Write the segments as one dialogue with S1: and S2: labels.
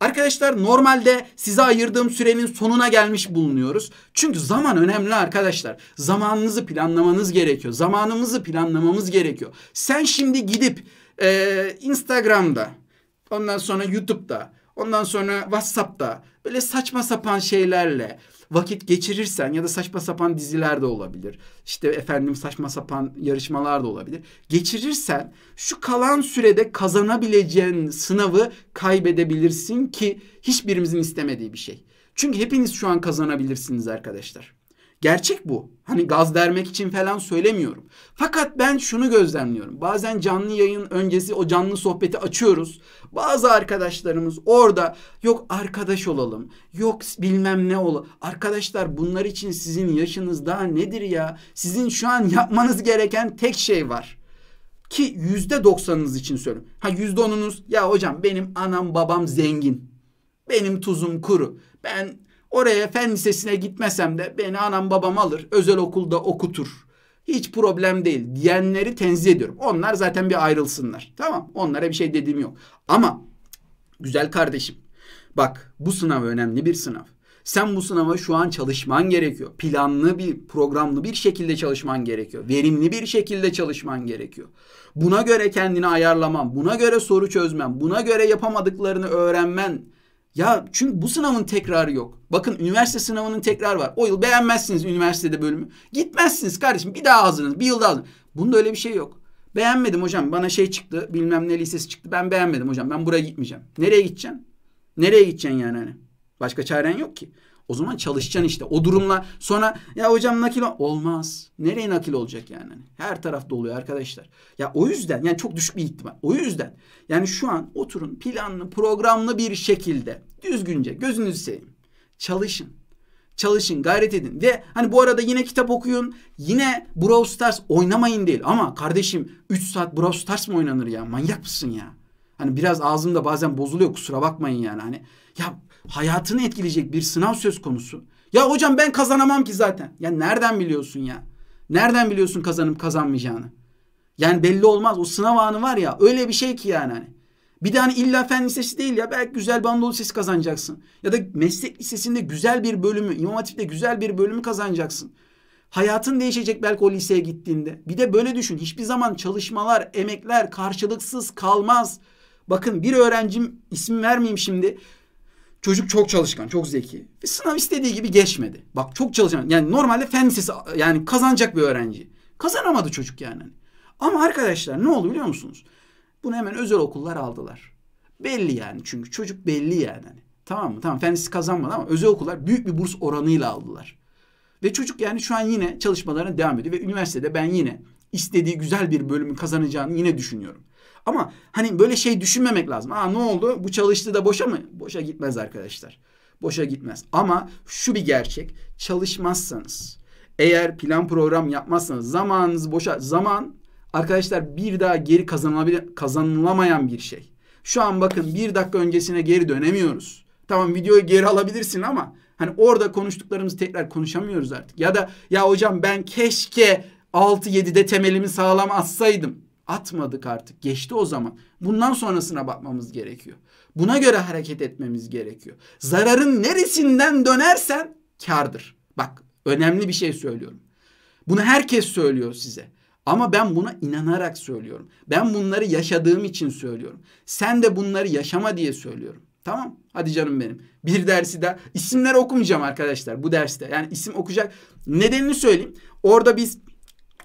S1: Arkadaşlar normalde size ayırdığım sürenin sonuna gelmiş bulunuyoruz. Çünkü zaman önemli arkadaşlar. Zamanınızı planlamanız gerekiyor. Zamanımızı planlamamız gerekiyor. Sen şimdi gidip e, Instagram'da ondan sonra YouTube'da Ondan sonra WhatsApp'ta böyle saçma sapan şeylerle vakit geçirirsen ya da saçma sapan diziler de olabilir. İşte efendim saçma sapan yarışmalar da olabilir. Geçirirsen şu kalan sürede kazanabileceğin sınavı kaybedebilirsin ki hiçbirimizin istemediği bir şey. Çünkü hepiniz şu an kazanabilirsiniz arkadaşlar. Gerçek bu. Hani gaz dermek için falan söylemiyorum. Fakat ben şunu gözlemliyorum. Bazen canlı yayın öncesi o canlı sohbeti açıyoruz. Bazı arkadaşlarımız orada yok arkadaş olalım. Yok bilmem ne olalım. Arkadaşlar bunlar için sizin yaşınız daha nedir ya? Sizin şu an yapmanız gereken tek şey var. Ki yüzde doksanınız için söylüyorum. Ha yüzde onunuz ya hocam benim anam babam zengin. Benim tuzum kuru. Ben Oraya fen lisesine gitmesem de beni anam babam alır, özel okulda okutur. Hiç problem değil diyenleri tenzih ediyorum. Onlar zaten bir ayrılsınlar. Tamam onlara bir şey dediğim yok. Ama güzel kardeşim bak bu sınav önemli bir sınav. Sen bu sınava şu an çalışman gerekiyor. Planlı bir, programlı bir şekilde çalışman gerekiyor. Verimli bir şekilde çalışman gerekiyor. Buna göre kendini ayarlaman, buna göre soru çözmen, buna göre yapamadıklarını öğrenmen ya çünkü bu sınavın tekrarı yok. Bakın üniversite sınavının tekrarı var. O yıl beğenmezsiniz üniversitede bölümü. Gitmezsiniz kardeşim bir daha hazırlanın. Bir yıl daha hazırlanın. Bunda öyle bir şey yok. Beğenmedim hocam bana şey çıktı bilmem ne lisesi çıktı. Ben beğenmedim hocam ben buraya gitmeyeceğim. Nereye gideceğim? Nereye gideceksin yani hani? Başka çaren yok ki. O zaman çalışacaksın işte. O durumla sonra ya hocam nakil olmaz. Nereye nakil olacak yani? Hani her taraf doluyor arkadaşlar. Ya o yüzden yani çok düşük bir ihtimal. O yüzden yani şu an oturun planlı programlı bir şekilde düzgünce gözünüzü seveyim. Çalışın çalışın, gayret edin. Ve hani bu arada yine kitap okuyun, yine Brawl Stars oynamayın değil. Ama kardeşim 3 saat Brawl Stars mı oynanır ya? Manyak mısın ya? Hani biraz ağzım da bazen bozuluyor kusura bakmayın yani hani. Ya hayatını etkileyecek bir sınav söz konusu. Ya hocam ben kazanamam ki zaten. Ya nereden biliyorsun ya? Nereden biliyorsun kazanıp kazanmayacağını? Yani belli olmaz. O sınav anı var ya öyle bir şey ki yani hani. Bir de hani illa fen lisesi değil ya. Belki güzel bir Anadolu Lisesi kazanacaksın. Ya da meslek lisesinde güzel bir bölümü, İmam Hatip'te güzel bir bölümü kazanacaksın. Hayatın değişecek belki o liseye gittiğinde. Bir de böyle düşün. Hiçbir zaman çalışmalar, emekler karşılıksız kalmaz. Bakın bir öğrencim isim vermeyeyim şimdi. Çocuk çok çalışkan, çok zeki. Ve sınav istediği gibi geçmedi. Bak çok çalışkan. Yani normalde fen lisesi yani kazanacak bir öğrenci. Kazanamadı çocuk yani. Ama arkadaşlar ne oldu biliyor musunuz? Bunu hemen özel okullar aldılar. Belli yani çünkü çocuk belli yani. Hani. Tamam mı? Tamam fen lisesi kazanmadı ama özel okullar büyük bir burs oranıyla aldılar. Ve çocuk yani şu an yine çalışmalarına devam ediyor. Ve üniversitede ben yine istediği güzel bir bölümü kazanacağını yine düşünüyorum. Ama hani böyle şey düşünmemek lazım. Aa ne oldu? Bu çalıştı da boşa mı? Boşa gitmez arkadaşlar. Boşa gitmez. Ama şu bir gerçek. Çalışmazsanız, eğer plan program yapmazsanız zamanınız boşa zaman arkadaşlar bir daha geri kazanılabilir kazanılamayan bir şey. Şu an bakın bir dakika öncesine geri dönemiyoruz. Tamam videoyu geri alabilirsin ama hani orada konuştuklarımızı tekrar konuşamıyoruz artık. Ya da ya hocam ben keşke 6-7'de temelimi sağlam atsaydım. Atmadık artık. Geçti o zaman. Bundan sonrasına bakmamız gerekiyor. Buna göre hareket etmemiz gerekiyor. Zararın neresinden dönersen kardır. Bak önemli bir şey söylüyorum. Bunu herkes söylüyor size. Ama ben buna inanarak söylüyorum. Ben bunları yaşadığım için söylüyorum. Sen de bunları yaşama diye söylüyorum. Tamam hadi canım benim. Bir dersi de. isimleri okumayacağım arkadaşlar bu derste. Yani isim okuyacak. Nedenini söyleyeyim. Orada biz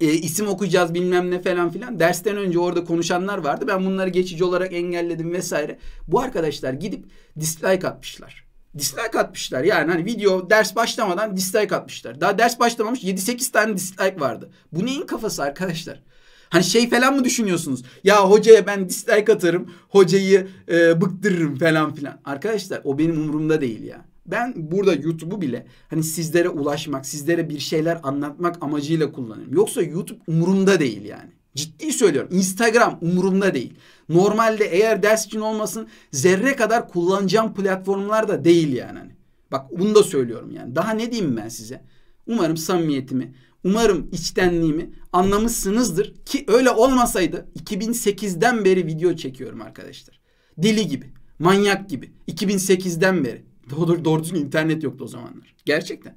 S1: e, isim okuyacağız bilmem ne falan filan. Dersten önce orada konuşanlar vardı. Ben bunları geçici olarak engelledim vesaire. Bu arkadaşlar gidip dislike atmışlar. Dislike atmışlar yani hani video ders başlamadan dislike atmışlar. Daha ders başlamamış 7-8 tane dislike vardı. Bu neyin kafası arkadaşlar? Hani şey falan mı düşünüyorsunuz? Ya hocaya ben dislike atarım, hocayı e, bıktırırım falan filan. Arkadaşlar o benim umurumda değil ya ben burada YouTube'u bile hani sizlere ulaşmak, sizlere bir şeyler anlatmak amacıyla kullanıyorum. Yoksa YouTube umurumda değil yani. Ciddi söylüyorum. Instagram umurumda değil. Normalde eğer ders için olmasın zerre kadar kullanacağım platformlar da değil yani. Hani. Bak bunu da söylüyorum yani. Daha ne diyeyim ben size? Umarım samimiyetimi, umarım içtenliğimi anlamışsınızdır. Ki öyle olmasaydı 2008'den beri video çekiyorum arkadaşlar. Deli gibi, manyak gibi. 2008'den beri. Doğru, doğru düzgün internet yoktu o zamanlar. Gerçekten.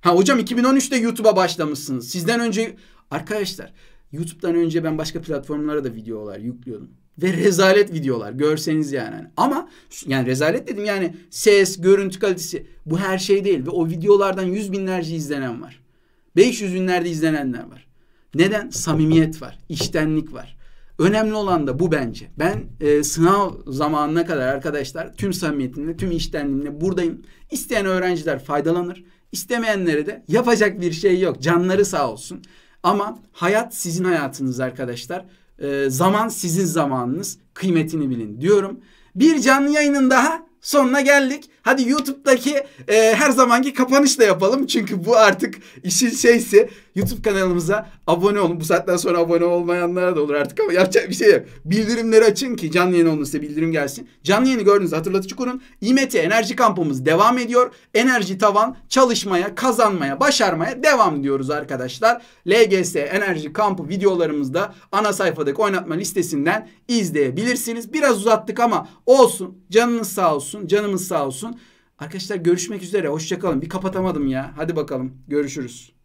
S1: Ha hocam 2013'te YouTube'a başlamışsınız. Sizden önce arkadaşlar YouTube'dan önce ben başka platformlara da videolar yüklüyordum. Ve rezalet videolar görseniz yani. Ama yani rezalet dedim yani ses, görüntü kalitesi bu her şey değil. Ve o videolardan yüz binlerce izlenen var. 500 binlerde izlenenler var. Neden? Samimiyet var, iştenlik var. Önemli olan da bu bence. Ben e, sınav zamanına kadar arkadaşlar tüm samimiyetimle, tüm iştenliğimle buradayım. İsteyen öğrenciler faydalanır. İstemeyenlere de yapacak bir şey yok. Canları sağ olsun. Ama hayat sizin hayatınız arkadaşlar. E, zaman sizin zamanınız. Kıymetini bilin diyorum. Bir canlı yayının daha sonuna geldik. Hadi YouTube'daki e, her zamanki kapanışla yapalım. Çünkü bu artık işin şeysi. YouTube kanalımıza abone olun. Bu saatten sonra abone olmayanlara da olur artık ama yapacak bir şey yok. Bildirimleri açın ki canlı yayın olun size bildirim gelsin. Canlı yayını gördüğünüzde hatırlatıcı kurun. İMT enerji kampımız devam ediyor. Enerji tavan çalışmaya, kazanmaya, başarmaya devam diyoruz arkadaşlar. LGS enerji kampı videolarımızda ana sayfadaki oynatma listesinden izleyebilirsiniz. Biraz uzattık ama olsun. Canınız sağ olsun. Canımız sağ olsun. Arkadaşlar görüşmek üzere. Hoşçakalın. Bir kapatamadım ya. Hadi bakalım. Görüşürüz.